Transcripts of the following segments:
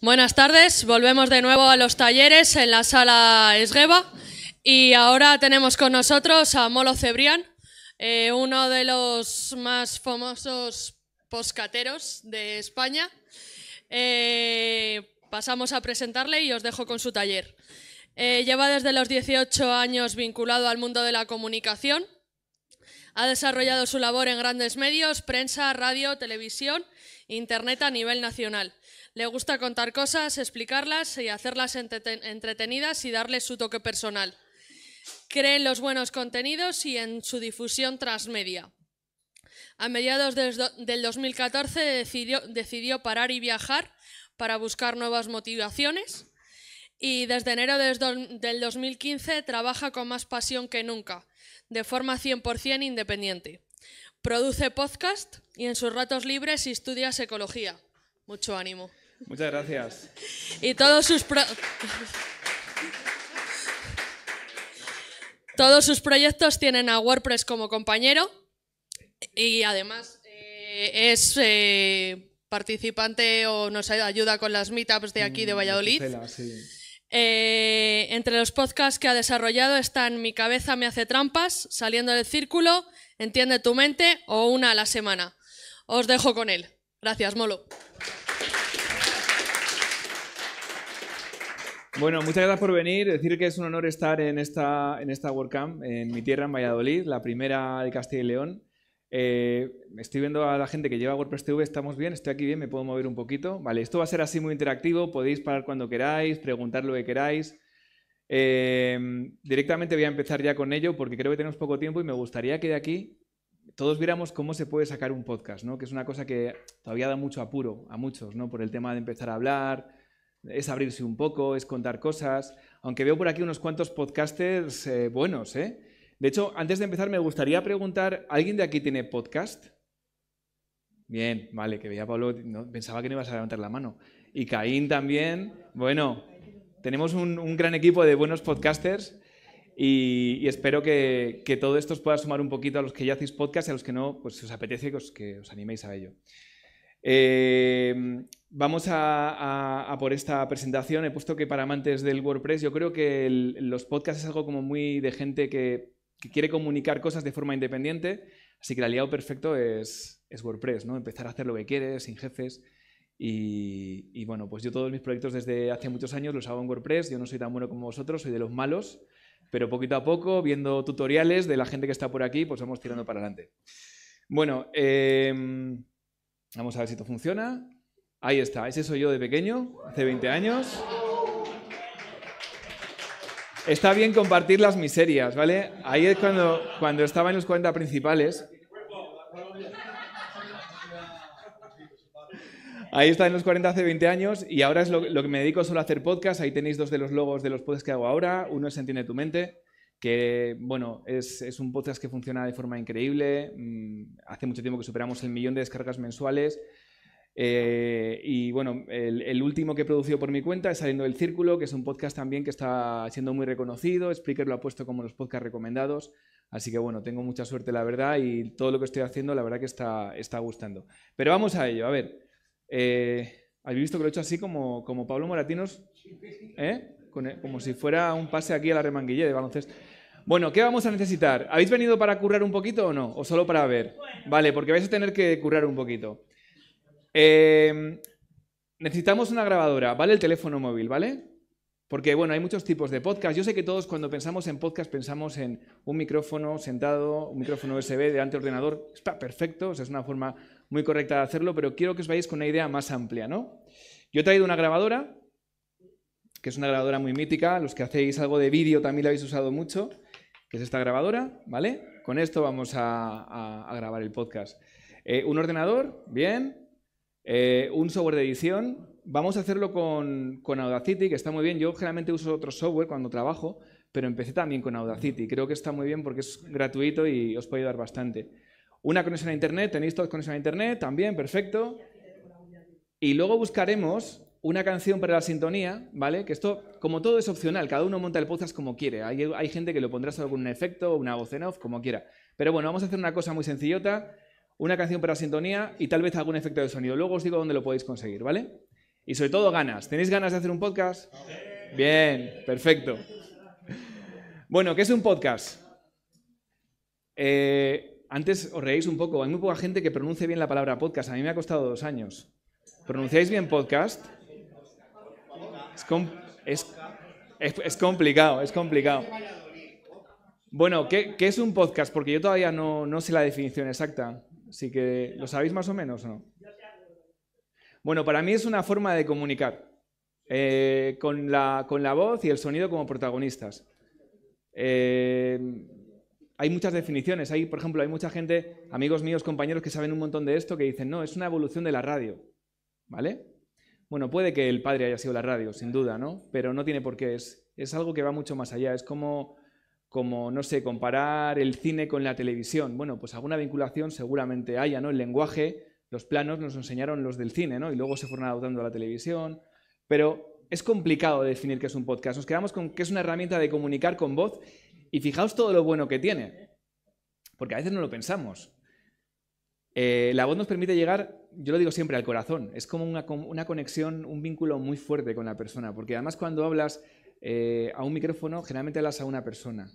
Buenas tardes, volvemos de nuevo a los talleres en la sala Esgueva y ahora tenemos con nosotros a Molo Cebrián, eh, uno de los más famosos poscateros de España. Eh, pasamos a presentarle y os dejo con su taller. Eh, lleva desde los 18 años vinculado al mundo de la comunicación. Ha desarrollado su labor en grandes medios, prensa, radio, televisión, internet a nivel nacional le gusta contar cosas, explicarlas y hacerlas entretenidas y darle su toque personal. Cree en los buenos contenidos y en su difusión transmedia. A mediados del 2014 decidió, decidió parar y viajar para buscar nuevas motivaciones y desde enero del 2015 trabaja con más pasión que nunca, de forma 100% independiente. Produce podcast y en sus ratos libres estudia ecología. Mucho ánimo. Muchas gracias. Y todos sus, todos sus proyectos tienen a WordPress como compañero y además eh, es eh, participante o nos ayuda con las meetups de aquí de mm, Valladolid. Eh, entre los podcasts que ha desarrollado están Mi cabeza me hace trampas, Saliendo del círculo, Entiende tu mente o Una a la semana. Os dejo con él. Gracias, Molo. Bueno, muchas gracias por venir. Decir que es un honor estar en esta, en esta WordCamp en mi tierra, en Valladolid, la primera de Castilla y León. Eh, estoy viendo a la gente que lleva WordPress TV, estamos bien, estoy aquí bien, me puedo mover un poquito. Vale, esto va a ser así muy interactivo, podéis parar cuando queráis, preguntar lo que queráis. Eh, directamente voy a empezar ya con ello porque creo que tenemos poco tiempo y me gustaría que de aquí todos viéramos cómo se puede sacar un podcast, ¿no? que es una cosa que todavía da mucho apuro a muchos, ¿no? por el tema de empezar a hablar, es abrirse un poco, es contar cosas, aunque veo por aquí unos cuantos podcasters eh, buenos. ¿eh? De hecho, antes de empezar me gustaría preguntar, ¿alguien de aquí tiene podcast? Bien, vale, que veía Pablo, pensaba que no ibas a levantar la mano. Y Caín también. Bueno, tenemos un, gran equipo de buenos podcasters y, espero que, todo esto os pueda sumar un poquito a los que ya hacéis podcast y a los que no, pues si os apetece, que os animéis a ello. Em, vamos a, por esta presentación. He puesto que para amantes del WordPress, yo creo que los podcasts es algo como muy de gente que, quiere comunicar cosas de forma independiente. Así que el aliado perfecto es, es WordPress, ¿no? Empezar a hacer lo que quieres, sin jefes. Y, bueno, pues yo todos mis proyectos desde hace muchos años los hago en WordPress. Yo no soy tan bueno como vosotros, soy de los malos. Pero poquito a poco, viendo tutoriales de la gente que está por aquí, pues vamos tirando para adelante. Bueno, em, Vamos a ver si esto funciona. Ahí está, ese soy yo de pequeño, hace 20 años. Está bien compartir las miserias, ¿vale? Ahí es cuando, cuando estaba en los 40 principales. Ahí está en los 40 hace 20 años y ahora es lo, que me dedico solo a hacer podcast. Ahí tenéis dos de los logos de los podcasts que hago ahora. Uno es Entiende tu mente que bueno, es, un podcast que funciona de forma increíble. Mm, hace mucho tiempo que superamos el millón de descargas mensuales. Eh, y bueno, el, último que he producido por mi cuenta es Saliendo del Círculo, que es un podcast también que está siendo muy reconocido. Spreaker lo ha puesto como los podcasts recomendados. Así que bueno, tengo mucha suerte, la verdad, y todo lo que estoy haciendo, la verdad que está, está gustando. Pero vamos a ello, a ver. Eh, ¿Habéis visto que lo he hecho así como, como Pablo Moratinos? ¿Eh? como si fuera un pase aquí a la remanguillé de baloncesto. Bueno, ¿qué vamos a necesitar? ¿Habéis venido para currar un poquito o no? ¿O solo para ver? Vale, porque vais a tener que currar un poquito. Eh, necesitamos una grabadora, ¿vale? El teléfono móvil, ¿vale? Porque, bueno, hay muchos tipos de podcast. Yo sé que todos cuando pensamos en podcast pensamos en un micrófono sentado, un micrófono USB delante del ordenador. Está perfecto, es una forma muy correcta de hacerlo, pero quiero que os vayáis con una idea más amplia, ¿no? Yo he traído una grabadora, que es una grabadora muy mítica. Los que hacéis algo de vídeo también la habéis usado mucho que es esta grabadora, ¿vale? Con esto vamos a, grabar el podcast. Eh, un ordenador, bien. Eh, un software de edición. Vamos a hacerlo con, Audacity, que está muy bien. Yo generalmente uso otro software cuando trabajo, pero empecé también con Audacity. Creo que está muy bien porque es gratuito y os puede ayudar bastante. Una conexión a Internet, tenéis todos conexión a Internet, también, perfecto. Y luego buscaremos una canción para la sintonía, ¿vale? Que esto, como todo es opcional, cada uno monta el podcast como quiere. Hay, gente que lo pondrá solo con un efecto, una voz en off, como quiera. Pero bueno, vamos a hacer una cosa muy sencillota, una canción para la sintonía y tal vez algún efecto de sonido. Luego os digo dónde lo podéis conseguir, ¿vale? Y sobre todo ganas. ¿Tenéis ganas de hacer un podcast? Bien, perfecto. Bueno, ¿qué es un podcast? Eh, antes os reís un poco. Hay muy poca gente que pronuncie bien la palabra podcast. A mí me ha costado dos años. ¿Pronunciáis bien podcast? Es, es, complicado, es complicado. Bueno, ¿qué, es un podcast? Porque yo todavía no, sé la definición exacta. Así que, ¿lo sabéis más o menos o no? Bueno, para mí es una forma de comunicar. Eh, con, la, voz y el sonido como protagonistas. Eh, hay muchas definiciones. Hay, por ejemplo, hay mucha gente, amigos míos, compañeros que saben un montón de esto, que dicen, no, es una evolución de la radio. ¿Vale? Bueno, puede que el padre haya sido la radio, sin duda, ¿no? Pero no tiene por qué. Es, algo que va mucho más allá. Es como, como, no sé, comparar el cine con la televisión. Bueno, pues alguna vinculación seguramente haya, ¿no? El lenguaje, los planos nos enseñaron los del cine, ¿no? Y luego se fueron adaptando a la televisión. Pero es complicado definir qué es un podcast. Nos quedamos con que es una herramienta de comunicar con voz y fijaos todo lo bueno que tiene, porque a veces no lo pensamos. Eh, la voz nos permite llegar yo lo digo siempre, al corazón. Es como una, conexión, un vínculo muy fuerte con la persona, porque además cuando hablas eh, a un micrófono, generalmente hablas a una persona.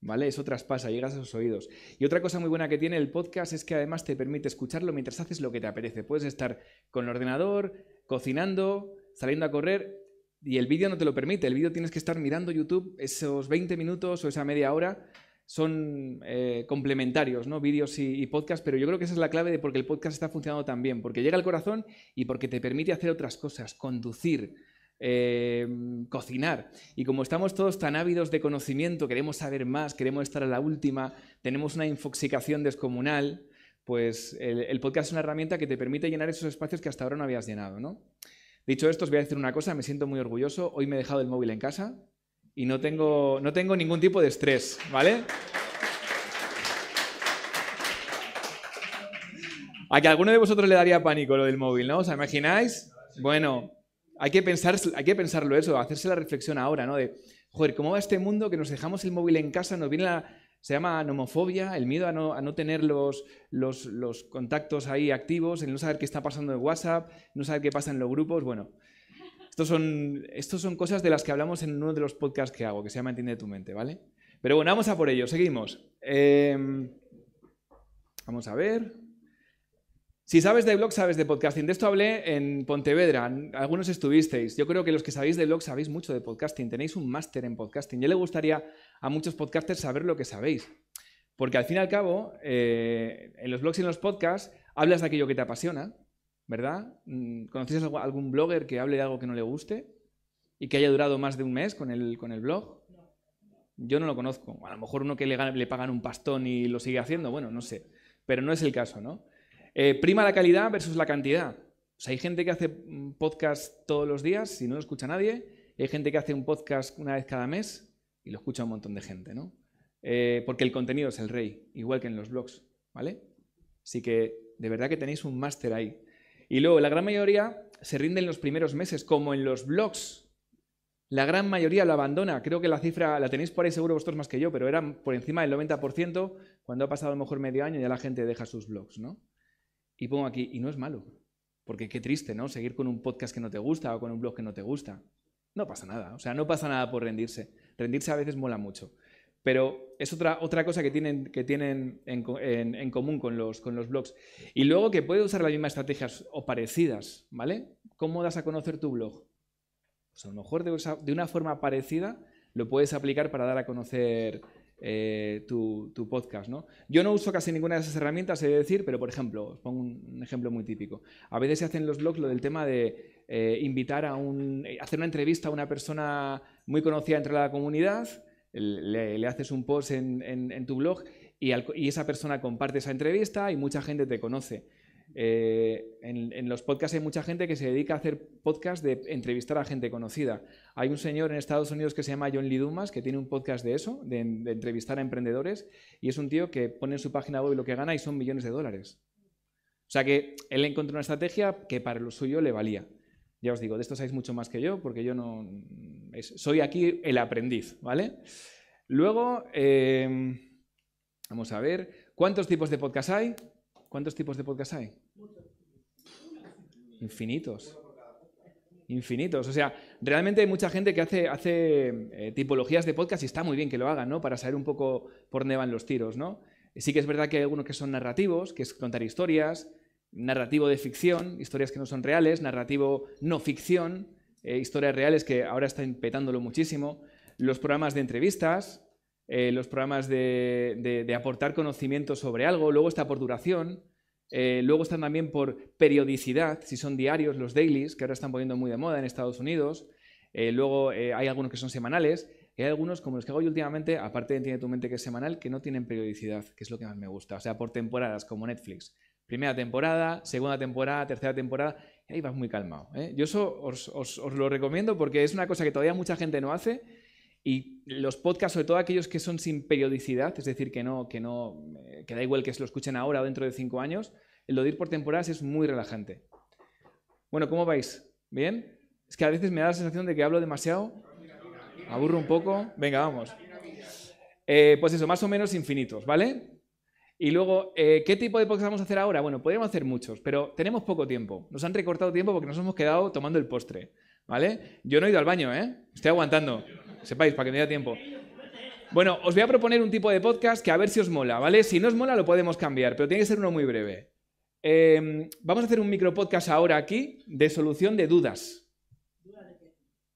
¿Vale? Eso traspasa, llegas a sus oídos. Y otra cosa muy buena que tiene el podcast es que además te permite escucharlo mientras haces lo que te apetece. Puedes estar con el ordenador, cocinando, saliendo a correr, y el vídeo no te lo permite. El vídeo tienes que estar mirando YouTube esos 20 minutos o esa media hora son eh, complementarios, ¿no? Vídeos y, podcast, pero yo creo que esa es la clave de por qué el podcast está funcionando tan bien, porque llega al corazón y porque te permite hacer otras cosas, conducir, eh, cocinar. Y como estamos todos tan ávidos de conocimiento, queremos saber más, queremos estar a la última, tenemos una infoxicación descomunal, pues el, el podcast es una herramienta que te permite llenar esos espacios que hasta ahora no habías llenado, ¿no? Dicho esto, os voy a decir una cosa, me siento muy orgulloso. Hoy me he dejado el móvil en casa, y no tengo, no tengo ningún tipo de estrés, ¿vale? A que alguno de vosotros le daría pánico lo del móvil, ¿no? ¿Os imagináis? Bueno, hay que, pensar, hay que pensarlo eso, hacerse la reflexión ahora, ¿no? De, joder, ¿cómo va este mundo que nos dejamos el móvil en casa? Nos viene la, se llama nomofobia, el miedo a no, tener los, los contactos ahí activos, el no saber qué está pasando en WhatsApp, no saber qué pasa en los grupos. Bueno, estos son, son cosas de las que hablamos en uno de los podcasts que hago, que se llama Entiende tu mente, ¿vale? Pero bueno, vamos a por ello, seguimos. Em, vamos a ver. Si sabes de blog, sabes de podcasting. De esto hablé en Pontevedra, algunos estuvisteis. Yo creo que los que sabéis de blog sabéis mucho de podcasting, tenéis un máster en podcasting. Yo le gustaría a muchos podcasters saber lo que sabéis. Porque al fin y al cabo, eh, en los blogs y en los podcasts, hablas de aquello que te apasiona, ¿verdad? Mm, ¿Conocéis algún blogger que hable de algo que no le guste y que haya durado más de un mes con el, con el blog? Yo no lo conozco. A lo mejor uno que le, pagan un pastón y lo sigue haciendo, bueno, no sé. Pero no es el caso, ¿no? Eh, prima la calidad versus la cantidad. hay gente que hace mm, podcast todos los días y no lo escucha nadie. Hay gente que hace un podcast una vez cada mes y lo escucha un montón de gente, ¿no? Eh, porque el contenido es el rey, igual que en los blogs, ¿vale? Así que de verdad que tenéis un máster ahí. Y luego, la gran mayoría se rinde en los primeros meses, como en los blogs. La gran mayoría lo abandona. Creo que la cifra la tenéis por ahí seguro vosotros más que yo, pero era por encima del 90%. Cuando ha pasado a lo mejor medio año ya la gente deja sus blogs, ¿no? Y pongo aquí, y no es malo, porque qué triste, ¿no? Seguir con un podcast que no te gusta o con un blog que no te gusta. No pasa nada, o sea, no pasa nada por rendirse. Rendirse a veces mola mucho. Pero es otra, otra cosa que tienen, que tienen en, común con los, con los blogs. Y luego que puede usar las mismas estrategias o parecidas, ¿vale? ¿Cómo das a conocer tu blog? Pues a lo mejor de, una forma parecida lo puedes aplicar para dar a conocer eh, tu, podcast. ¿no? Yo no uso casi ninguna de esas herramientas, he de decir, pero por ejemplo, os pongo un, ejemplo muy típico. A veces se hacen los blogs lo del tema de eh, invitar a un, eh, hacer una entrevista a una persona muy conocida dentro de la comunidad le, haces un post en, tu blog y, esa persona comparte esa entrevista y mucha gente te conoce. Eh, en, los podcasts hay mucha gente que se dedica a hacer podcasts de entrevistar a gente conocida. Hay un señor en Estados Unidos que se llama John Lee Dumas que tiene un podcast de eso, de, de entrevistar a emprendedores, y es un tío que pone en su página web lo que gana y son millones de dólares. O sea que él encontró una estrategia que para lo suyo le valía. Ya os digo, de esto sabéis mucho más que yo, porque yo no... soy aquí el aprendiz, ¿vale? Luego, eh, vamos a ver, ¿cuántos tipos de podcast hay? ¿Cuántos tipos de podcast hay? Infinitos. Infinitos. O sea, realmente hay mucha gente que hace, hace eh, tipologías de podcast y está muy bien que lo hagan, ¿no? Para saber un poco por dónde van los tiros, ¿no? Sí que es verdad que hay algunos que son narrativos, que es contar historias, narrativo de ficción, historias que no son reales, narrativo no ficción, eh, historias reales que ahora están petándolo muchísimo, los programas de entrevistas, eh, los programas de, aportar conocimiento sobre algo, luego está por duración, eh, luego están también por periodicidad, si son diarios, los dailies, que ahora están poniendo muy de moda en Estados Unidos, luego hay algunos que son semanales, hay algunos, como los que hago yo últimamente, aparte de Tiene tu mente que es semanal, que no tienen periodicidad, que es lo que más me gusta. O sea, por temporadas, como Netflix. Primera temporada, segunda temporada, tercera temporada, y ahí vas muy calmado. ¿eh? Yo eso os, lo recomiendo porque es una cosa que todavía mucha gente no hace y los podcasts, sobre todo aquellos que son sin periodicidad, es decir, que no, que no, eh, que da igual que se lo escuchen ahora o dentro de cinco años, lo de ir por temporadas es muy relajante. Bueno, ¿cómo vais? ¿Bien? Es que a veces me da la sensación de que hablo demasiado, aburro un poco. Venga, vamos. Eh, pues eso, más o menos infinitos, ¿vale? Y luego, eh, ¿qué tipo de podcast vamos a hacer ahora? Bueno, podríamos hacer muchos, pero tenemos poco tiempo. Nos han recortado tiempo porque nos hemos quedado tomando el postre, ¿vale? Yo no he ido al baño, ¿eh? Estoy aguantando, sepáis, para que me dé tiempo. Bueno, os voy a proponer un tipo de podcast que a ver si os mola, ¿vale? Si no os mola lo podemos cambiar, pero tiene que ser uno muy breve. Em, vamos a hacer un micro podcast ahora aquí de solución de dudas.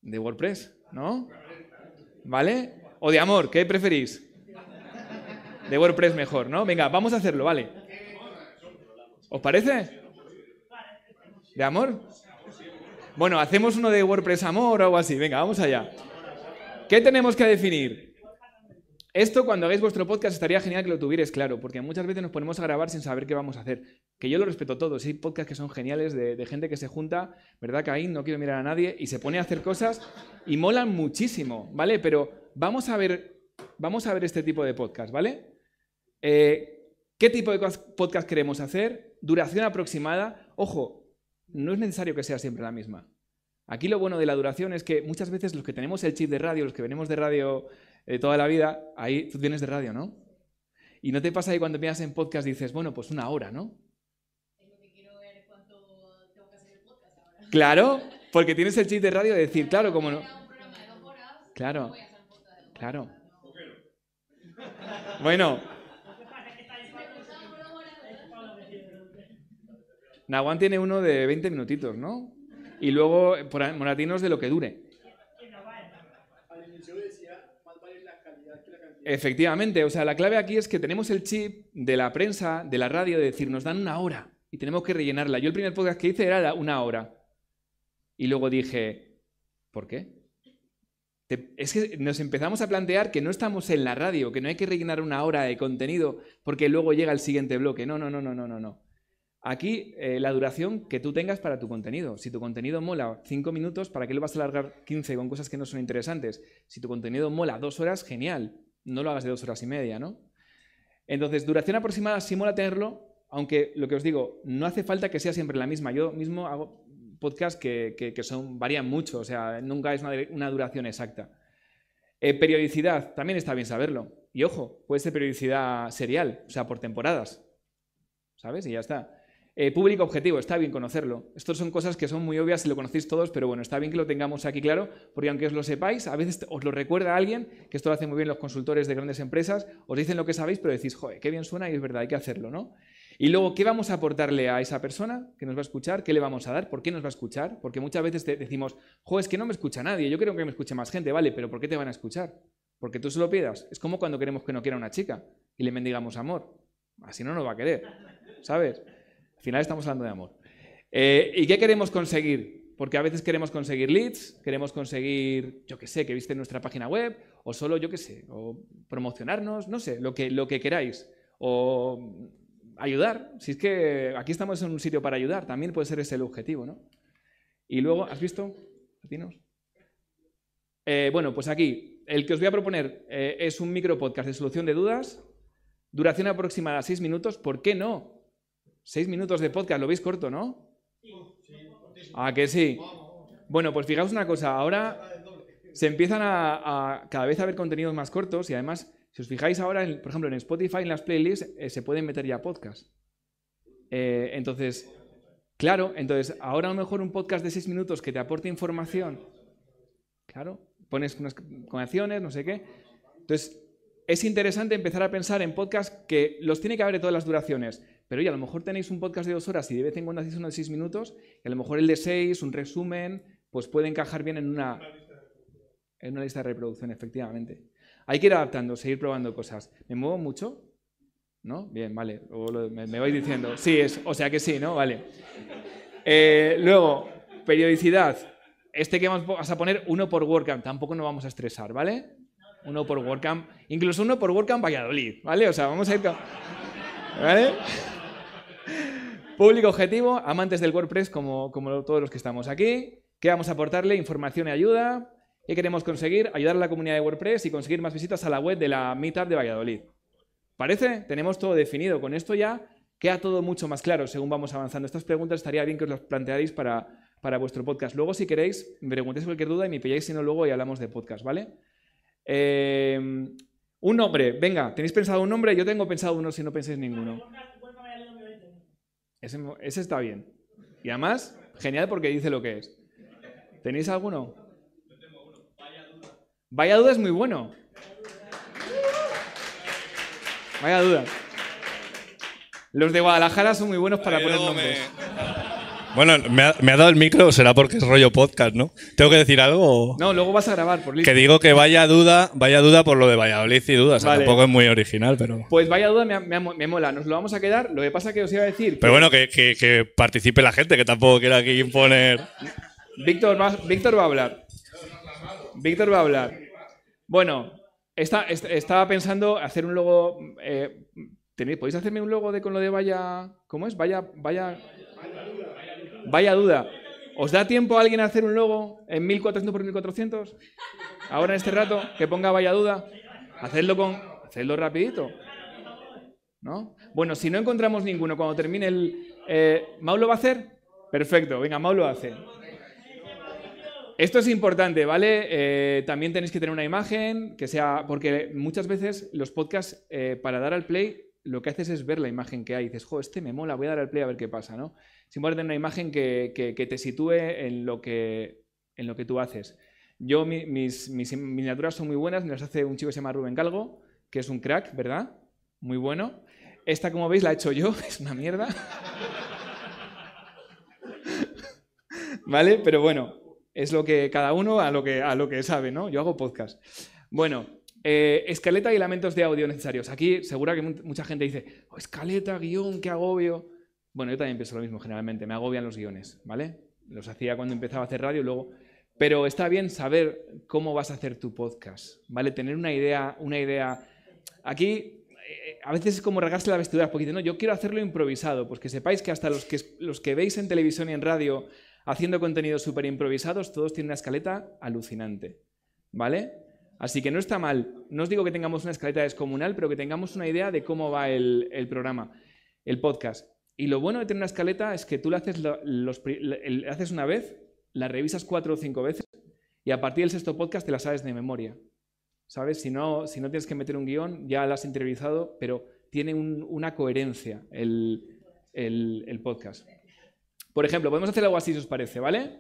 ¿De WordPress? ¿No? ¿Vale? ¿O de amor? ¿Qué preferís? de WordPress mejor, ¿no? Venga, vamos a hacerlo, vale. ¿Os parece? ¿De amor? Bueno, hacemos uno de WordPress amor o algo así. Venga, vamos allá. ¿Qué tenemos que definir? Esto cuando hagáis vuestro podcast estaría genial que lo tuvierais claro, porque muchas veces nos ponemos a grabar sin saber qué vamos a hacer. Que yo lo respeto todo, hay podcasts que son geniales de, gente que se junta, ¿verdad, Caín? No quiero mirar a nadie, y se pone a hacer cosas y molan muchísimo, ¿vale? Pero vamos a ver, vamos a ver este tipo de podcast, ¿vale? Eh, ¿Qué tipo de podcast queremos hacer? Duración aproximada. Ojo, no es necesario que sea siempre la misma. Aquí lo bueno de la duración es que muchas veces los que tenemos el chip de radio, los que venimos de radio eh, toda la vida, ahí tú vienes de radio, ¿no? Y no te pasa que cuando empiezas en podcast dices, bueno, pues una hora, ¿no? Claro, porque tienes el chip de radio de decir, claro, como no. Claro, claro. Bueno, Nahuan tiene uno de 20 minutitos, ¿no? Y luego eh, por Moratinos de lo que dure. Efectivamente, o sea, la clave aquí es que tenemos el chip de la prensa, de la radio, de decir, nos dan una hora y tenemos que rellenarla. Yo el primer podcast que hice era una hora. Y luego dije, ¿por qué? es que nos empezamos a plantear que no estamos en la radio, que no hay que rellenar una hora de contenido porque luego llega el siguiente bloque. No, no, no, no, no, no, no. Aquí eh, la duración que tú tengas para tu contenido. Si tu contenido mola 5 minutos, ¿para qué lo vas a alargar 15 con cosas que no son interesantes? Si tu contenido mola 2 horas, genial. No lo hagas de 2 horas y media, ¿no? Entonces, duración aproximada sí mola tenerlo, aunque lo que os digo, no hace falta que sea siempre la misma. Yo mismo hago podcasts que, son, varían mucho, o sea, nunca es una, duración exacta. Eh, periodicidad, también está bien saberlo. Y ojo, puede ser periodicidad serial, o sea, por temporadas. ¿Sabes? Y ya está. Eh, público objetivo, está bien conocerlo. Estas son cosas que son muy obvias si lo conocéis todos, pero bueno, está bien que lo tengamos aquí claro, porque aunque os lo sepáis, a veces os lo recuerda alguien, que esto lo hacen muy bien los consultores de grandes empresas, os dicen lo que sabéis, pero decís, joder, qué bien suena y es verdad, hay que hacerlo, ¿no? Y luego, ¿qué vamos a aportarle a esa persona que nos va a escuchar? ¿Qué le vamos a dar? ¿Por qué nos va a escuchar? Porque muchas veces te decimos, joder, es que no me escucha nadie, yo creo que me escuche más gente, vale, pero ¿por qué te van a escuchar? Porque tú se lo pidas. Es como cuando queremos que no quiera una chica y le mendigamos amor. Así no nos va a querer, ¿sabes? Al final estamos hablando de amor. Eh, ¿Y qué queremos conseguir? Porque a veces queremos conseguir leads, queremos conseguir, yo qué sé, que viste nuestra página web, o solo, yo qué sé, o promocionarnos, no sé, lo que, lo que queráis. O ayudar. Si es que aquí estamos en un sitio para ayudar, también puede ser ese el objetivo, ¿no? Y luego, ¿has visto? Eh, bueno, pues aquí, el que os voy a proponer eh, es un micro podcast de solución de dudas, duración aproximada a seis minutos. ¿Por qué no? Seis minutos de podcast, lo veis corto, ¿no? Ah, que sí. Bueno, pues fijaos una cosa, ahora se empiezan a, cada vez a ver contenidos más cortos y además, si os fijáis ahora, por ejemplo, en Spotify, en las playlists, eh, se pueden meter ya podcasts. Eh, entonces, claro, entonces ahora a lo mejor un podcast de seis minutos que te aporte información, claro, pones unas conexiones, no sé qué. Entonces, es interesante empezar a pensar en podcasts que los tiene que haber de todas las duraciones. Pero oye, a lo mejor tenéis un podcast de dos horas y de vez en cuando hacéis uno de seis minutos, y a lo mejor el de seis, un resumen, pues puede encajar bien en una, en una lista de reproducción, efectivamente. Hay que ir adaptando, seguir probando cosas. ¿Me muevo mucho? ¿No? Bien, vale. me, vais diciendo. Sí, es, o sea que sí, ¿no? Vale. Eh, luego, periodicidad. Este que vas a poner uno por WordCamp. Tampoco nos vamos a estresar, ¿vale? Uno por WordCamp. Incluso uno por WordCamp Valladolid, ¿vale? O sea, vamos a ir... ¿Vale? Público objetivo, amantes del WordPress como, como todos los que estamos aquí. ¿Qué vamos a aportarle? Información y ayuda. ¿Qué queremos conseguir? Ayudar a la comunidad de WordPress y conseguir más visitas a la web de la Meetup de Valladolid. ¿Parece? Tenemos todo definido. Con esto ya queda todo mucho más claro según vamos avanzando. Estas preguntas estaría bien que os las plantearais para, vuestro podcast. Luego, si queréis, me preguntéis cualquier duda y me pilláis, si no, luego y hablamos de podcast, ¿vale? Eh, un nombre, venga, ¿tenéis pensado un nombre? Yo tengo pensado uno si no pensáis ninguno. Ese, está bien. Y además, genial porque dice lo que es. ¿Tenéis alguno? Yo tengo uno. Vaya duda. Vaya duda es muy bueno. Vaya duda. Los de Guadalajara son muy buenos para poner nombres. Bueno, me ha, dado el micro, será porque es rollo podcast, ¿no? ¿Tengo que decir algo? No, luego vas a grabar, por listo. Que digo que vaya duda, vaya duda por lo de Valladolid y dudas. O sea, Tampoco es muy original, pero. Pues vaya duda me, mola, nos lo vamos a quedar. Lo que pasa es que os iba a decir. Pero bueno, que, que, participe la gente, que tampoco quiero aquí imponer. Víctor va, Víctor va a hablar. Víctor va a hablar. Bueno, estaba pensando hacer un logo. Eh, ¿Podéis hacerme un logo de con lo de vaya. ¿Cómo es? Vaya. vaya... Vaya duda. ¿Os da tiempo a alguien a hacer un logo en 1400 por 1400? Ahora en este rato, que ponga vaya duda. Hacedlo con. Hacedlo rapidito. ¿No? Bueno, si no encontramos ninguno cuando termine el. Eh, ¿Mau lo va a hacer? Perfecto, venga, Mau lo hace. Esto es importante, ¿vale? Eh, también tenéis que tener una imagen que sea. Porque muchas veces los podcasts, eh, para dar al play, lo que haces es ver la imagen que hay. dices, jo, este me mola, voy a dar al play a ver qué pasa, ¿no? sin tener una imagen que, te sitúe en lo que, en lo que tú haces. Yo, mis, miniaturas son muy buenas, me las hace un chico que se llama Rubén Calgo, que es un crack, ¿verdad? Muy bueno. Esta, como veis, la he hecho yo, es una mierda. ¿Vale? Pero bueno, es lo que cada uno a lo que, a lo que sabe, ¿no? Yo hago podcast. Bueno, eh, escaleta y lamentos de audio necesarios. Aquí segura que mucha gente dice, oh, escaleta, guión, qué agobio. Bueno, yo también pienso lo mismo generalmente, me agobian los guiones, ¿vale? Los hacía cuando empezaba a hacer radio, luego... Pero está bien saber cómo vas a hacer tu podcast, ¿vale? Tener una idea, una idea... Aquí eh, a veces es como regarse la vestidura, porque no, yo quiero hacerlo improvisado, pues que sepáis que hasta los que, los que veis en televisión y en radio haciendo contenidos súper improvisados, todos tienen una escaleta alucinante, ¿vale? Así que no está mal. No os digo que tengamos una escaleta descomunal, pero que tengamos una idea de cómo va el, programa, el podcast. Y lo bueno de tener una escaleta es que tú la haces, una vez, la revisas cuatro o cinco veces y a partir del sexto podcast te la sabes de memoria. ¿Sabes? Si no, si no tienes que meter un guión, ya la has interiorizado, pero tiene una coherencia el, el podcast. Por ejemplo, podemos hacer algo así si os parece, ¿vale?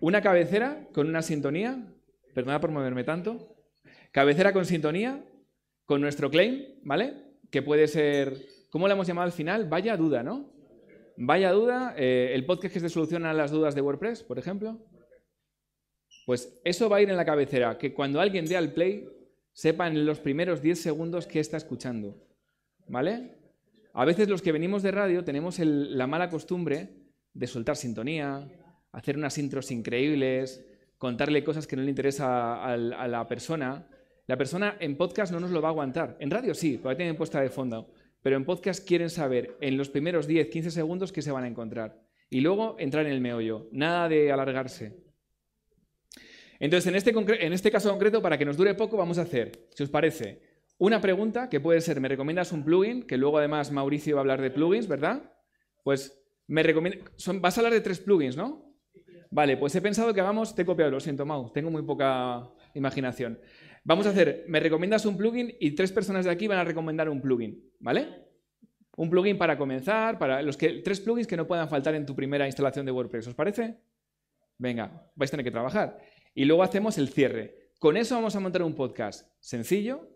Una cabecera con una sintonía perdona por moverme tanto, cabecera con sintonía, con nuestro claim, ¿vale? Que puede ser, ¿cómo lo hemos llamado al final? Vaya duda, ¿no? Vaya duda, eh, el podcast que se soluciona las dudas de WordPress, por ejemplo. Pues eso va a ir en la cabecera, que cuando alguien dé al play, sepa en los primeros 10 segundos qué está escuchando, ¿vale? A veces los que venimos de radio tenemos la mala costumbre de soltar sintonía, hacer unas intros increíbles, contarle cosas que no le interesa a, la persona, la persona en podcast no nos lo va a aguantar. En radio sí, porque tienen puesta de fondo, pero en podcast quieren saber en los primeros 10, 15 segundos qué se van a encontrar. Y luego entrar en el meollo, nada de alargarse. Entonces, este en este, caso concreto, para que nos dure poco, vamos a hacer, si os parece, una pregunta que puede ser, ¿me recomiendas un plugin? Que luego además Mauricio va a hablar de plugins, ¿verdad? Pues me recomiendo... vas a hablar de tres plugins, ¿no? Vale, pues he pensado que hagamos, te he copiado, lo siento, Mau, tengo muy poca imaginación. Vamos a hacer, me recomiendas un plugin y tres personas de aquí van a recomendar un plugin, ¿vale? Un plugin para comenzar, para los que tres plugins que no puedan faltar en tu primera instalación de WordPress, ¿os parece? Venga, vais a tener que trabajar. Y luego hacemos el cierre. Con eso vamos a montar un podcast sencillo,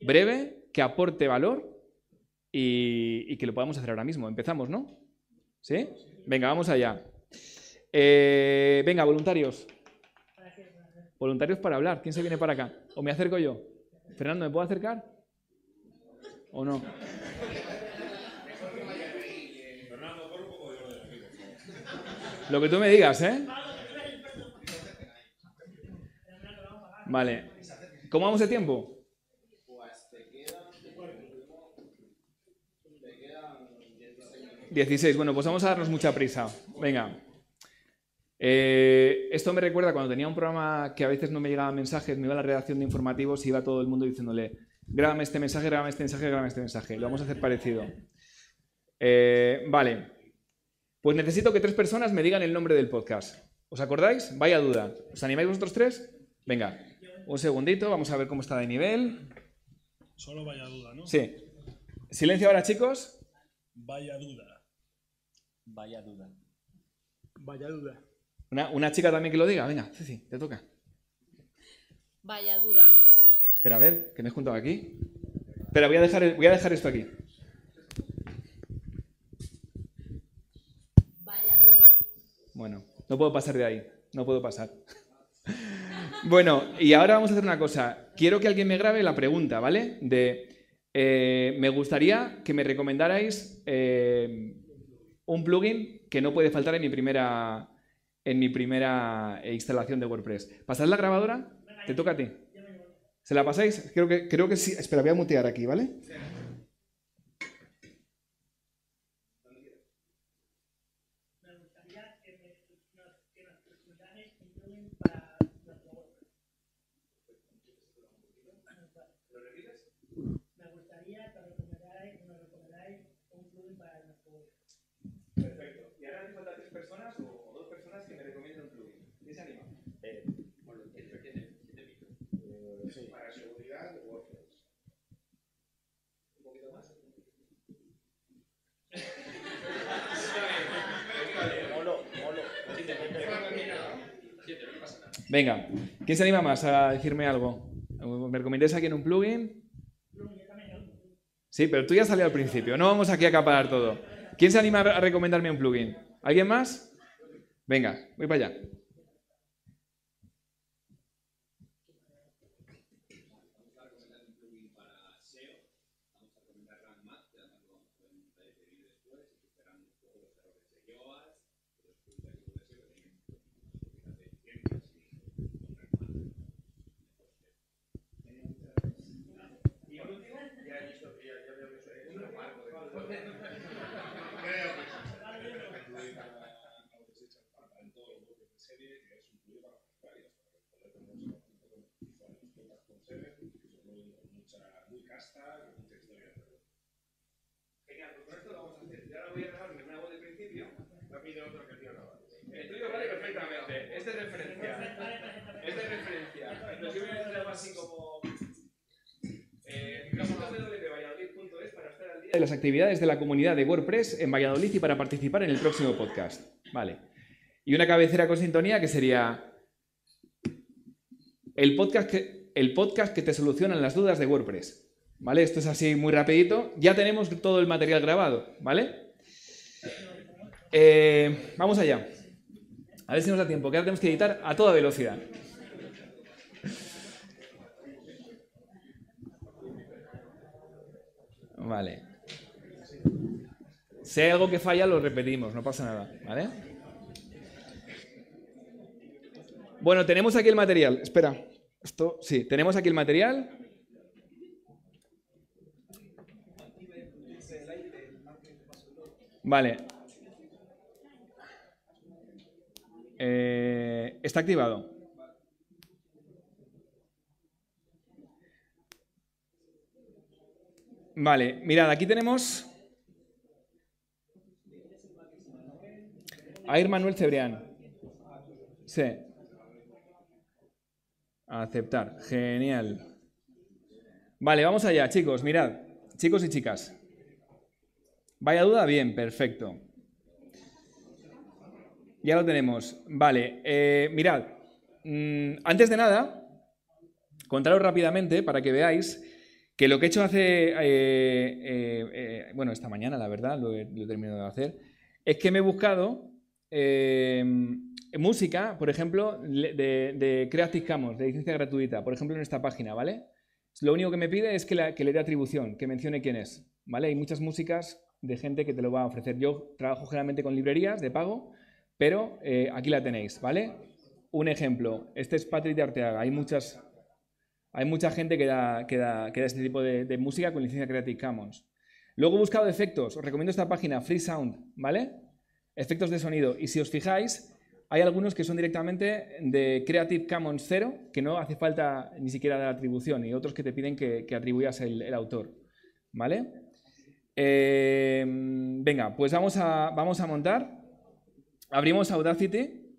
breve, que aporte valor y, y que lo podamos hacer ahora mismo. Empezamos, ¿no? ¿Sí? Venga, vamos allá. Eh, venga, voluntarios. Voluntarios para hablar. ¿Quién se viene para acá? ¿O me acerco yo? Fernando, ¿me puedo acercar? ¿O no? Lo que tú me digas, ¿eh? Vale. ¿Cómo vamos de tiempo? Pues te 16. Bueno, pues vamos a darnos mucha prisa. Venga. Eh, esto me recuerda cuando tenía un programa que a veces no me llegaban mensajes, me iba a la redacción de informativos y iba todo el mundo diciéndole, grábame este mensaje, grábame este mensaje, grábame este mensaje. Lo vamos a hacer parecido. Eh, vale. Pues necesito que tres personas me digan el nombre del podcast. ¿Os acordáis? Vaya duda. ¿Os animáis vosotros tres? Venga. Un segundito, vamos a ver cómo está de nivel. Solo vaya duda, ¿no? Sí. Silencio ahora, chicos. Vaya duda. Vaya duda. Vaya duda. Una, chica también que lo diga. Venga, Ceci, te toca. Vaya duda. Espera, a ver, que me he juntado aquí. pero voy a dejar, voy a dejar esto aquí. Vaya duda. Bueno, no puedo pasar de ahí. No puedo pasar. bueno, y ahora vamos a hacer una cosa. Quiero que alguien me grabe la pregunta, ¿vale? De. Eh, me gustaría que me recomendarais eh, un plugin que no puede faltar en mi primera en mi primera eh, instalación de WordPress. ¿Pasad la grabadora? Te toca a ti. ¿Se la pasáis? Creo que, creo que sí. Espera, voy a mutear aquí, ¿vale? Venga, ¿quién se anima más a decirme algo? ¿Me recomendáis aquí en un plugin? Sí, pero tú ya salió al principio. No vamos aquí a acaparar todo. ¿Quién se anima a recomendarme un plugin? ¿Alguien más? Venga, voy para allá. pasar un texto Genial, pues con esto lo vamos a hacer. Y ahora voy a dejar me grabo de principio. La otro que El tuyo vale perfectamente. Este es referencia. Este es referencia. Entonces que voy a entrar así como. Eh, www.valladolid.es para estar al día de las actividades de la comunidad de WordPress en Valladolid y para participar en el próximo podcast. Vale. Y una cabecera con sintonía que sería el podcast que, el podcast que te solucionan las dudas de WordPress. ¿Vale? Esto es así muy rapidito. Ya tenemos todo el material grabado, ¿vale? Eh, vamos allá. A ver si nos da tiempo, que ahora tenemos que editar a toda velocidad. Vale. Si hay algo que falla, lo repetimos, no pasa nada, ¿vale? Bueno, tenemos aquí el material. Espera, esto sí, tenemos aquí el material. Vale. Eh, está activado. Vale, mirad, aquí tenemos a Ir Manuel Cebrián. Sí. Aceptar. Genial. Vale, vamos allá, chicos. Mirad, chicos y chicas. Vaya duda, bien, perfecto. Ya lo tenemos. Vale, eh, mirad, mm, antes de nada, contaros rápidamente para que veáis que lo que he hecho hace, eh, eh, bueno, esta mañana, la verdad, lo he, terminado de hacer, es que me he buscado música, por ejemplo, de, Creative Commons, de licencia gratuita, por ejemplo, en esta página, ¿vale? Lo único que me pide es que, que le dé atribución, que mencione quién es, ¿vale? Hay muchas músicas de gente que te lo va a ofrecer. Yo trabajo generalmente con librerías de pago, pero eh, aquí la tenéis, ¿vale? Un ejemplo, este es Patrick de Arteaga. Hay muchas, hay mucha gente que da, que este tipo de, música con licencia Creative Commons. Luego he buscado efectos. Os recomiendo esta página, Free Sound, ¿vale? Efectos de sonido. Y si os fijáis, hay algunos que son directamente de Creative Commons 0, que no hace falta ni siquiera dar atribución, y otros que te piden que, atribuyas el, el, autor, ¿vale? Em, venga, pues vamos a, vamos a montar. Abrimos Audacity.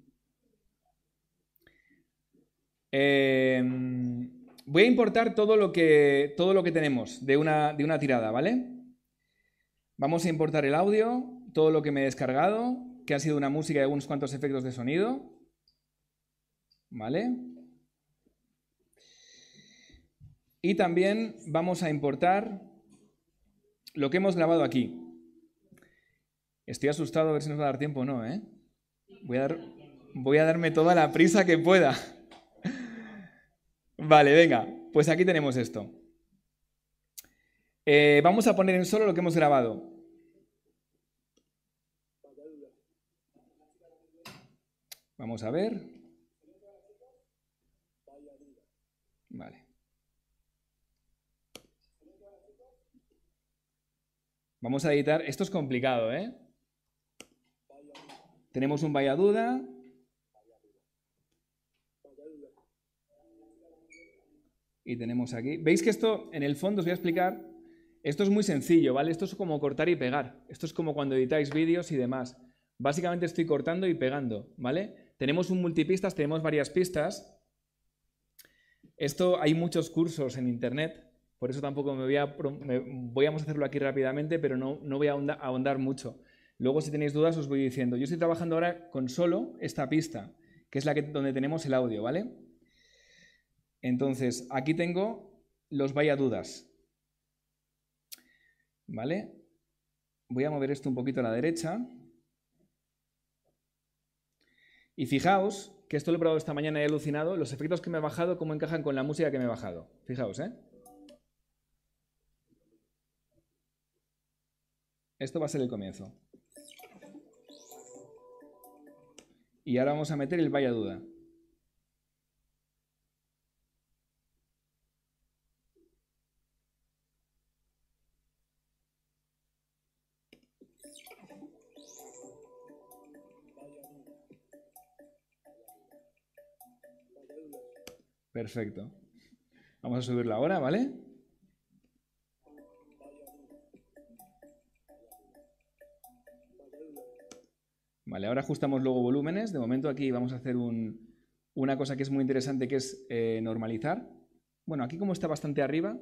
Em, voy a importar todo lo que, todo lo que tenemos de una, de una tirada, ¿vale? Vamos a importar el audio, todo lo que me he descargado, que ha sido una música y unos cuantos efectos de sonido. ¿Vale? Y también vamos a importar lo que hemos grabado aquí. Estoy asustado a ver si nos va a dar tiempo o no, ¿eh? Voy a, darme toda la prisa que pueda. Vale, venga, pues aquí tenemos esto. Eh, vamos a poner en solo lo que hemos grabado. Vamos a ver. Vale. Vamos a editar. Esto es complicado, ¿eh? Tenemos un vaya duda. Y tenemos aquí. ¿Veis que esto, en el fondo, os voy a explicar? Esto es muy sencillo, ¿vale? Esto es como cortar y pegar. Esto es como cuando editáis vídeos y demás. Básicamente estoy cortando y pegando, ¿vale? Tenemos un multipistas, tenemos varias pistas. Esto hay muchos cursos en internet por eso tampoco me voy a... voy a hacerlo aquí rápidamente, pero no, no voy a ahondar, mucho. Luego, si tenéis dudas, os voy diciendo. Yo estoy trabajando ahora con solo esta pista, que es la que, donde tenemos el audio, ¿vale? Entonces, aquí tengo los vaya dudas. ¿Vale? Voy a mover esto un poquito a la derecha. Y fijaos que esto lo he probado esta mañana y he alucinado los efectos que me he bajado, cómo encajan con la música que me he bajado. Fijaos, ¿eh? Esto va a ser el comienzo. Y ahora vamos a meter el vaya duda. Perfecto. Vamos a subirla ahora, ¿vale? Vale, ahora ajustamos luego volúmenes. De momento aquí vamos a hacer una cosa que es muy interesante que es eh, normalizar. Bueno, aquí como está bastante arriba,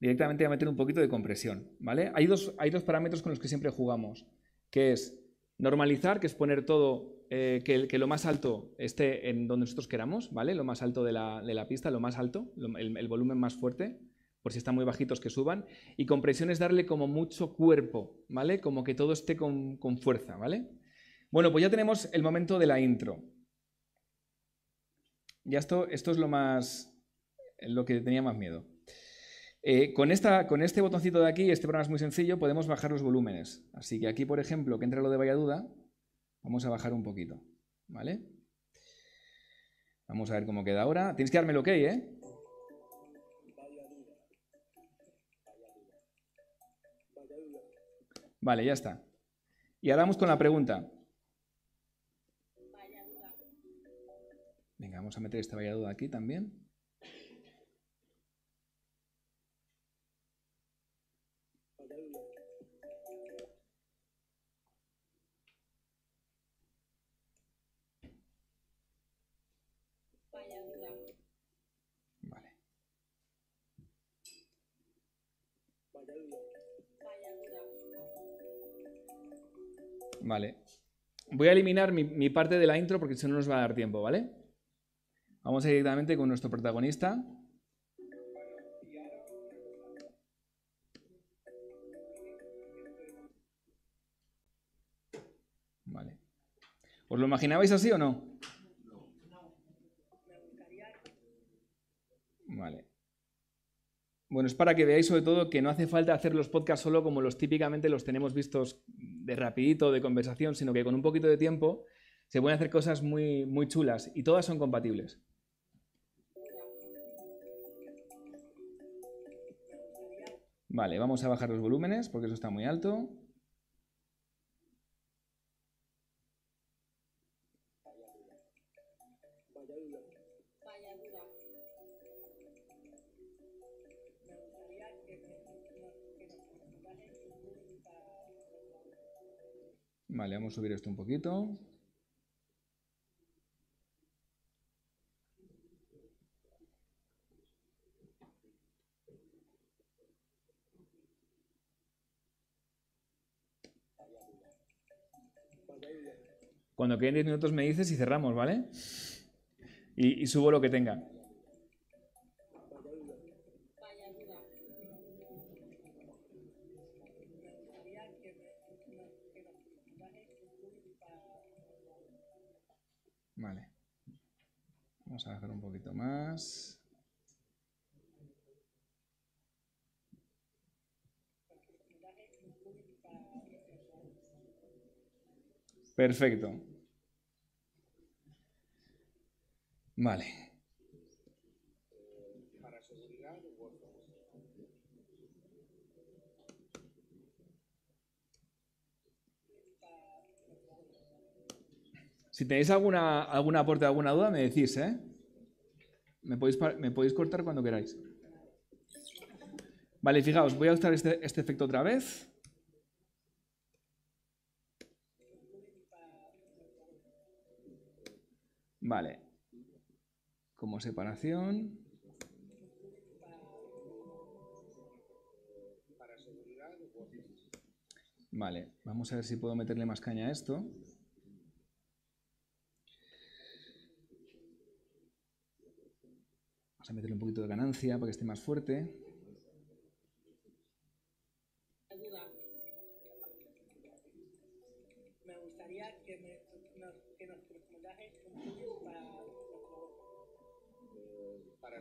directamente voy a meter un poquito de compresión. ¿vale? Hay, dos, hay dos parámetros con los que siempre jugamos, que es normalizar, que es poner todo, eh, que, lo más alto esté en donde nosotros queramos, ¿vale? lo más alto de la, pista, lo más alto, el, volumen más fuerte, por si están muy bajitos que suban, y compresión es darle como mucho cuerpo, ¿vale? Como que todo esté con, con fuerza, ¿vale? Bueno, pues ya tenemos el momento de la intro. Ya esto, esto es lo más. lo que tenía más miedo. Eh, con, esta, con este botoncito de aquí, este programa es muy sencillo, podemos bajar los volúmenes. Así que aquí, por ejemplo, que entra lo de Valladuda, vamos a bajar un poquito. ¿Vale? Vamos a ver cómo queda ahora. Tienes que darme el ok, ¿eh? Vale, ya está. Y ahora vamos con la pregunta. Venga, vamos a meter este duda aquí también. Vale. Vale. Voy a eliminar mi, mi, parte de la intro porque si no nos va a dar tiempo, ¿vale? Vamos a ir directamente con nuestro protagonista. Vale. ¿Os lo imaginabais así o no? Vale. Bueno, es para que veáis sobre todo que no hace falta hacer los podcasts solo como los típicamente los tenemos vistos de rapidito, de conversación, sino que con un poquito de tiempo se pueden hacer cosas muy, muy chulas y todas son compatibles. Vale, vamos a bajar los volúmenes porque eso está muy alto. Vale, vamos a subir esto un poquito. Cuando queden 10 minutos me dices y cerramos, ¿vale? Y, y subo lo que tenga. Vale. Vamos a bajar un poquito más. Perfecto. Vale. Si tenéis alguna, algún aporte, alguna duda, me decís, ¿eh? Me podéis, me podéis cortar cuando queráis. Vale, fijaos, voy a usar este, este efecto otra vez. Vale. Como separación. Vale, vamos a ver si puedo meterle más caña a esto. Vamos a meterle un poquito de ganancia para que esté más fuerte.